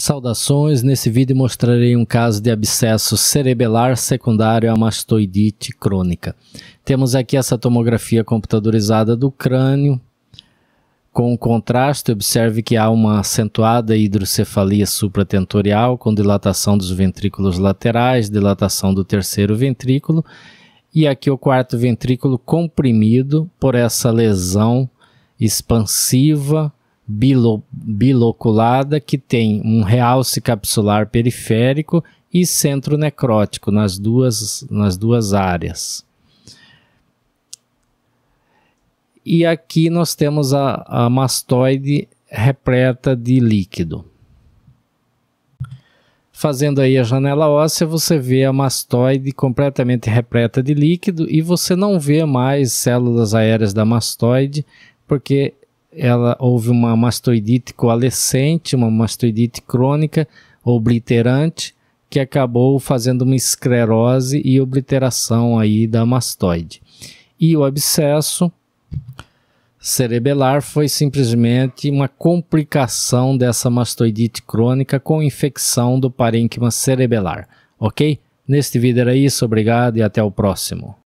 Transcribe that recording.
Saudações, nesse vídeo mostrarei um caso de abscesso cerebelar secundário a mastoidite crônica. Temos aqui essa tomografia computadorizada do crânio. Com contraste, observe que há uma acentuada hidrocefalia supratentorial com dilatação dos ventrículos laterais, dilatação do terceiro ventrículo e aqui o quarto ventrículo comprimido por essa lesão expansiva bilo, biloculada que tem um realce capsular periférico e centro necrótico nas duas, nas duas áreas. E aqui nós temos a, a mastoide repleta de líquido. Fazendo aí a janela óssea, você vê a mastoide completamente repleta de líquido e você não vê mais células aéreas da mastoide, porque ela houve uma mastoidite coalescente, uma mastoidite crônica obliterante que acabou fazendo uma esclerose e obliteração aí da mastoide. E o abscesso cerebelar foi simplesmente uma complicação dessa mastoidite crônica com infecção do parênquima cerebelar, ok? Neste vídeo era isso, obrigado e até o próximo.